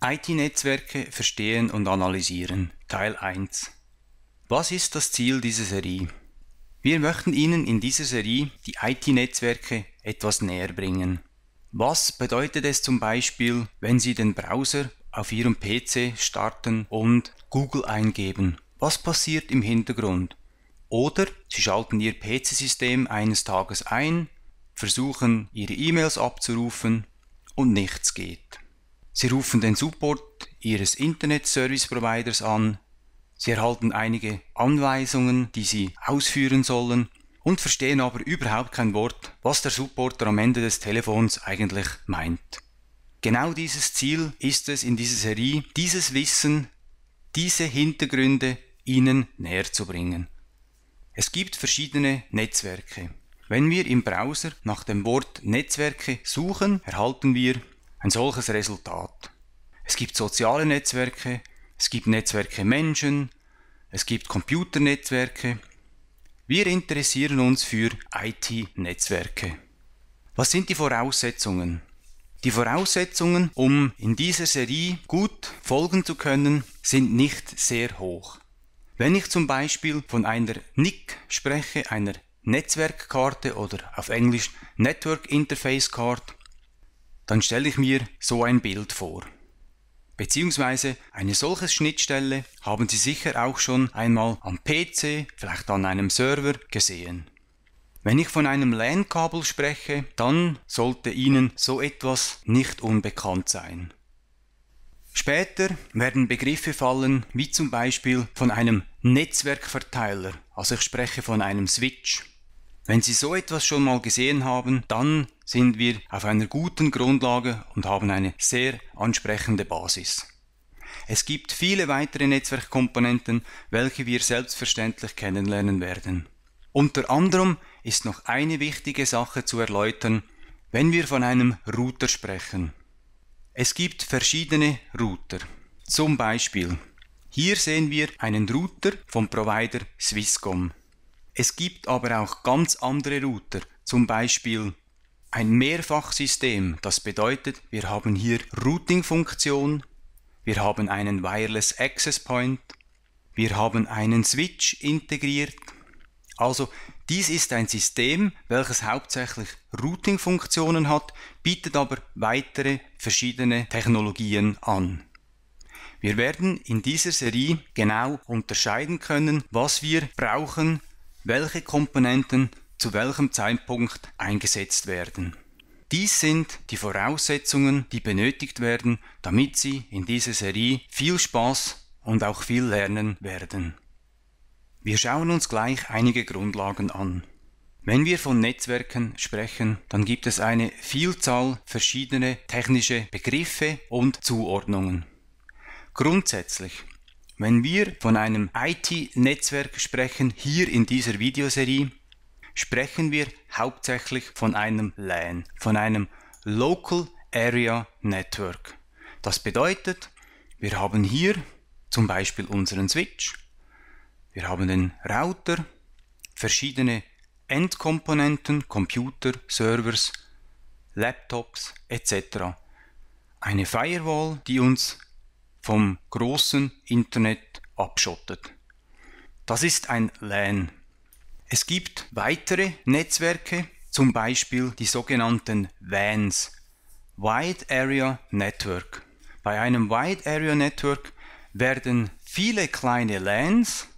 IT-Netzwerke verstehen und analysieren Teil 1 Was ist das Ziel dieser Serie? Wir möchten Ihnen in dieser Serie die IT-Netzwerke etwas näher bringen. Was bedeutet es zum Beispiel, wenn Sie den Browser auf Ihrem PC starten und Google eingeben? Was passiert im Hintergrund? Oder Sie schalten Ihr PC-System eines Tages ein, versuchen Ihre E-Mails abzurufen und nichts geht. Sie rufen den Support Ihres Internet-Service-Providers an, Sie erhalten einige Anweisungen, die Sie ausführen sollen und verstehen aber überhaupt kein Wort, was der Supporter am Ende des Telefons eigentlich meint. Genau dieses Ziel ist es in dieser Serie, dieses Wissen, diese Hintergründe Ihnen näher zu bringen. Es gibt verschiedene Netzwerke. Wenn wir im Browser nach dem Wort Netzwerke suchen, erhalten wir ein solches Resultat. Es gibt soziale Netzwerke, es gibt Netzwerke Menschen, es gibt Computernetzwerke. Wir interessieren uns für IT-Netzwerke. Was sind die Voraussetzungen? Die Voraussetzungen, um in dieser Serie gut folgen zu können, sind nicht sehr hoch. Wenn ich zum Beispiel von einer NIC spreche, einer Netzwerkkarte oder auf Englisch Network Interface Card, dann stelle ich mir so ein Bild vor. Beziehungsweise eine solche Schnittstelle haben Sie sicher auch schon einmal am PC, vielleicht an einem Server gesehen. Wenn ich von einem LAN-Kabel spreche, dann sollte Ihnen so etwas nicht unbekannt sein. Später werden Begriffe fallen, wie zum Beispiel von einem Netzwerkverteiler, also ich spreche von einem Switch wenn Sie so etwas schon mal gesehen haben, dann sind wir auf einer guten Grundlage und haben eine sehr ansprechende Basis. Es gibt viele weitere Netzwerkkomponenten, welche wir selbstverständlich kennenlernen werden. Unter anderem ist noch eine wichtige Sache zu erläutern, wenn wir von einem Router sprechen. Es gibt verschiedene Router. Zum Beispiel, hier sehen wir einen Router vom Provider Swisscom. Es gibt aber auch ganz andere Router, zum Beispiel ein Mehrfachsystem. Das bedeutet, wir haben hier Routing-Funktion, wir haben einen Wireless Access Point, wir haben einen Switch integriert. Also dies ist ein System, welches hauptsächlich Routing-Funktionen hat, bietet aber weitere verschiedene Technologien an. Wir werden in dieser Serie genau unterscheiden können, was wir brauchen, welche Komponenten zu welchem Zeitpunkt eingesetzt werden. Dies sind die Voraussetzungen, die benötigt werden, damit Sie in dieser Serie viel Spaß und auch viel lernen werden. Wir schauen uns gleich einige Grundlagen an. Wenn wir von Netzwerken sprechen, dann gibt es eine Vielzahl verschiedene technische Begriffe und Zuordnungen. Grundsätzlich wenn wir von einem IT-Netzwerk sprechen, hier in dieser Videoserie, sprechen wir hauptsächlich von einem LAN, von einem Local Area Network. Das bedeutet, wir haben hier zum Beispiel unseren Switch, wir haben den Router, verschiedene Endkomponenten, Computer, Servers, Laptops etc. Eine Firewall, die uns vom großen Internet abschottet. Das ist ein LAN. Es gibt weitere Netzwerke, zum Beispiel die sogenannten WANs, Wide Area Network. Bei einem Wide Area Network werden viele kleine LANs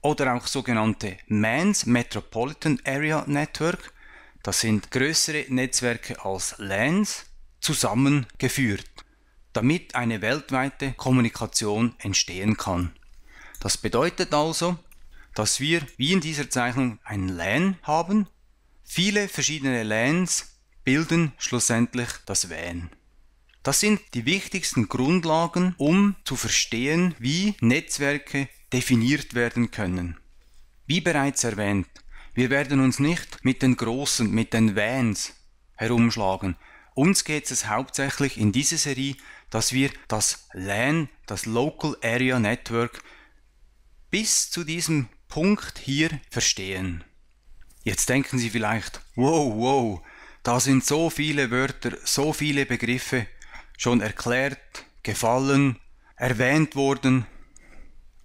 oder auch sogenannte MANs, Metropolitan Area Network, das sind größere Netzwerke als LANs, zusammengeführt damit eine weltweite Kommunikation entstehen kann. Das bedeutet also, dass wir wie in dieser Zeichnung ein LAN haben. Viele verschiedene LANs bilden schlussendlich das WAN. Das sind die wichtigsten Grundlagen, um zu verstehen, wie Netzwerke definiert werden können. Wie bereits erwähnt, wir werden uns nicht mit den großen, mit den WANs herumschlagen. Uns geht es hauptsächlich in dieser Serie dass wir das LAN, das Local Area Network, bis zu diesem Punkt hier verstehen. Jetzt denken Sie vielleicht, wow, wow, da sind so viele Wörter, so viele Begriffe schon erklärt, gefallen, erwähnt worden.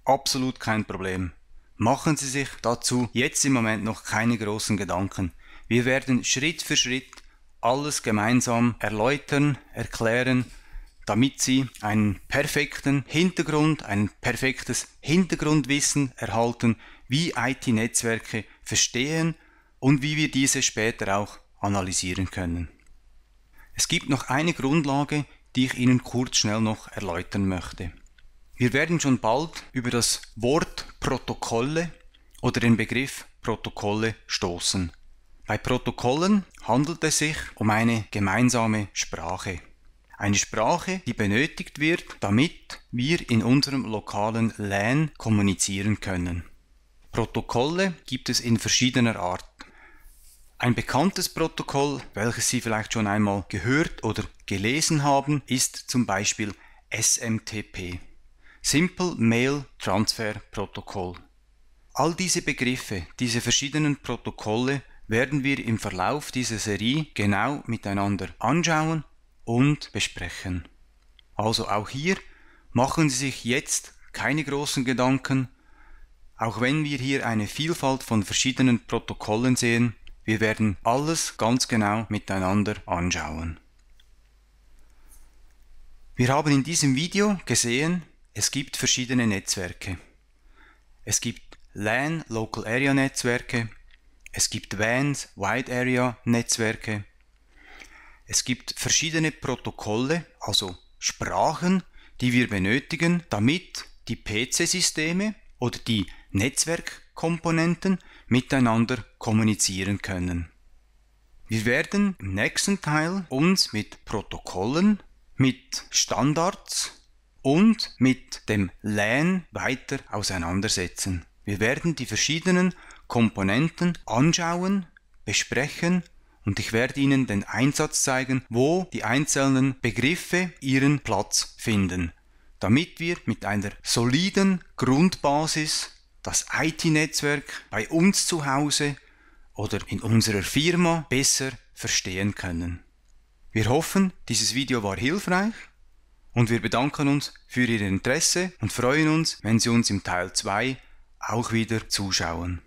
Absolut kein Problem. Machen Sie sich dazu jetzt im Moment noch keine großen Gedanken. Wir werden Schritt für Schritt alles gemeinsam erläutern, erklären damit sie einen perfekten Hintergrund, ein perfektes Hintergrundwissen erhalten, wie IT-Netzwerke verstehen und wie wir diese später auch analysieren können. Es gibt noch eine Grundlage, die ich Ihnen kurz schnell noch erläutern möchte. Wir werden schon bald über das Wort Protokolle oder den Begriff Protokolle stoßen. Bei Protokollen handelt es sich um eine gemeinsame Sprache. Eine Sprache, die benötigt wird, damit wir in unserem lokalen LAN kommunizieren können. Protokolle gibt es in verschiedener Art. Ein bekanntes Protokoll, welches Sie vielleicht schon einmal gehört oder gelesen haben, ist zum Beispiel SMTP, Simple Mail Transfer Protocol. All diese Begriffe, diese verschiedenen Protokolle werden wir im Verlauf dieser Serie genau miteinander anschauen und besprechen. Also auch hier machen Sie sich jetzt keine großen Gedanken, auch wenn wir hier eine Vielfalt von verschiedenen Protokollen sehen, wir werden alles ganz genau miteinander anschauen. Wir haben in diesem Video gesehen, es gibt verschiedene Netzwerke. Es gibt LAN Local Area Netzwerke, es gibt WANs Wide Area Netzwerke, es gibt verschiedene Protokolle, also Sprachen, die wir benötigen, damit die PC-Systeme oder die Netzwerkkomponenten miteinander kommunizieren können. Wir werden im nächsten Teil uns mit Protokollen, mit Standards und mit dem LAN weiter auseinandersetzen. Wir werden die verschiedenen Komponenten anschauen, besprechen und ich werde Ihnen den Einsatz zeigen, wo die einzelnen Begriffe ihren Platz finden, damit wir mit einer soliden Grundbasis das IT-Netzwerk bei uns zu Hause oder in unserer Firma besser verstehen können. Wir hoffen, dieses Video war hilfreich und wir bedanken uns für Ihr Interesse und freuen uns, wenn Sie uns im Teil 2 auch wieder zuschauen.